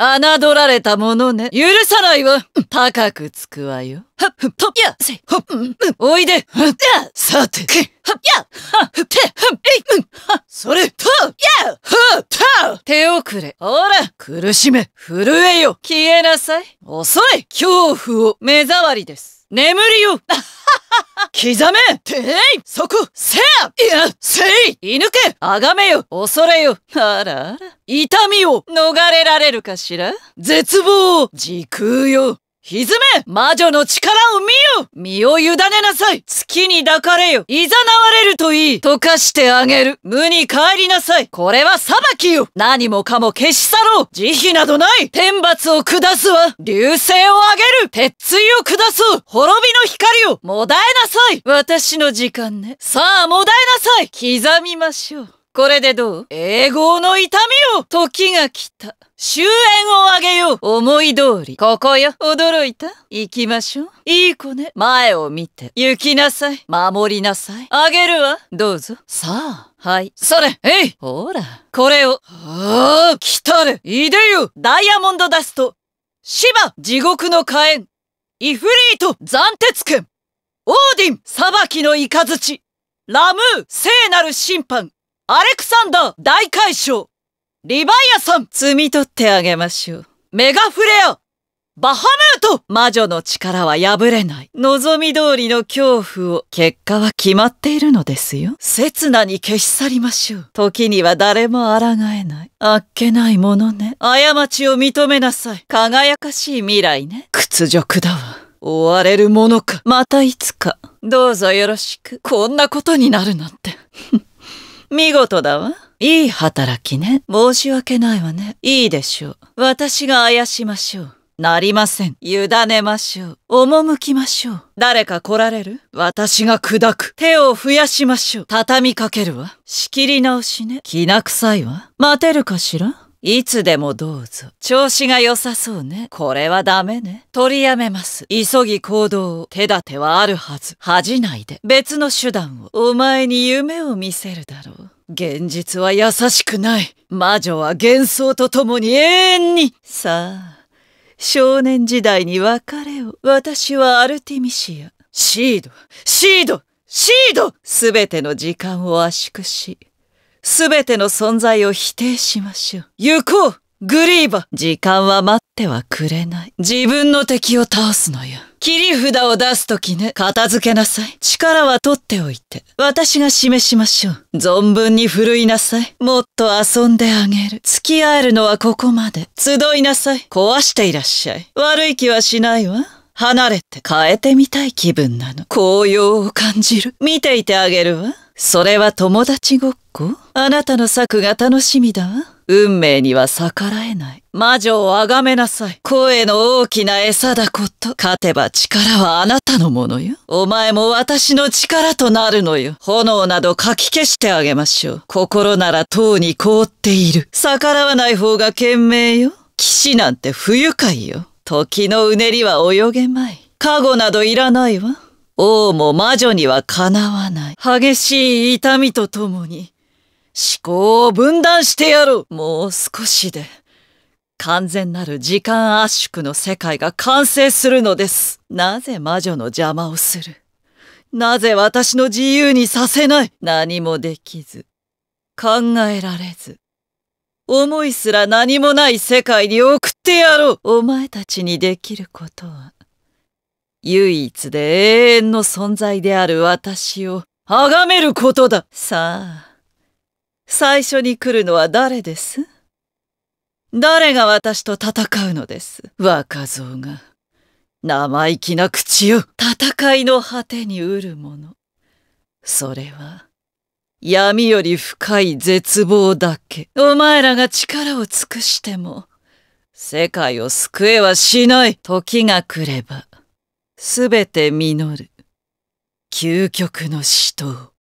侮られたものね。許さないわ。うん、高くつくわよ。はっ、ふと、や、せ、ほ、おいで。はっ、や、さて、く、はっ、や、はっ、て、はっ、えい、うん、は、それ、と、や、は、た、手遅れ。ほら、苦しめ、震えよ。消えなさい。遅い。恐怖を目障りです。眠りよ。刻めてえいそこせやいやせい射抜けあがめよ恐れよあらあら痛みを逃れられるかしら絶望時空よずめ魔女の力を見よ身を委ねなさい月に抱かれよ誘われるといい溶かしてあげる無に帰りなさいこれは裁きよ何もかも消し去ろう慈悲などない天罰を下すわ流星をあげる鉄槌を下そう滅びの光をもだえなさい私の時間ね。さあ、もだえなさい刻みましょう。これでどう英語の痛みを時が来た。終焉をあげよう思い通り。ここよ。驚いた行きましょう。いい子ね。前を見て。行きなさい。守りなさい。あげるわ。どうぞ。さあ。はい。それ、えいほら。これを。ああ、来たれ。いでよ。ダイヤモンドダスト。芝、地獄の火炎。イフリート、斬鉄剣。オーディン、裁きの雷ラムー、聖なる審判。アレクサンダー大解消リヴァイアさん摘み取ってあげましょう。メガフレアバハムート魔女の力は破れない。望み通りの恐怖を、結果は決まっているのですよ。刹那に消し去りましょう。時には誰も抗えない。あっけないものね。過ちを認めなさい。輝かしい未来ね。屈辱だわ。追われるものか。またいつか。どうぞよろしく。こんなことになるなんて。見事だわ。いい働きね。申し訳ないわね。いいでしょう。私が怪しましょう。なりません。委ねましょう。赴きましょう。誰か来られる私が砕く。手を増やしましょう。畳みかけるわ。仕切り直しね。きな臭いわ。待てるかしらいつでもどうぞ。調子が良さそうね。これはダメね。取りやめます。急ぎ行動を。手立てはあるはず。恥じないで。別の手段を。お前に夢を見せるだろう。現実は優しくない。魔女は幻想と共に永遠に。さあ、少年時代に別れを。私はアルティミシア。シード、シード、シードすべての時間を圧縮し、すべての存在を否定しましょう。行こうグリーバ時間は待ってはくれない。自分の敵を倒すのよ。切り札を出すときね、片付けなさい。力は取っておいて。私が示しましょう。存分に振るいなさい。もっと遊んであげる。付き合えるのはここまで。集いなさい。壊していらっしゃい。悪い気はしないわ。離れて変えてみたい気分なの。紅葉を感じる。見ていてあげるわ。それは友達ごっこあなたの策が楽しみだわ。運命には逆らえない。魔女をあがめなさい。声の大きな餌だこと。勝てば力はあなたのものよ。お前も私の力となるのよ。炎などかき消してあげましょう。心なら塔に凍っている。逆らわない方が賢明よ。騎士なんて不愉快よ。時のうねりは泳げまい。加護などいらないわ。王も魔女にはかなわない。激しい痛みとともに、思考を分断してやろうもう少しで、完全なる時間圧縮の世界が完成するのです。なぜ魔女の邪魔をするなぜ私の自由にさせない何もできず、考えられず、思いすら何もない世界に送ってやろうお前たちにできることは、唯一で永遠の存在である私を崇めることだ。さあ、最初に来るのは誰です誰が私と戦うのです若造が。生意気な口を戦いの果てに得るもの。それは、闇より深い絶望だけ。お前らが力を尽くしても、世界を救えはしない時が来れば。すべて実る究極の死闘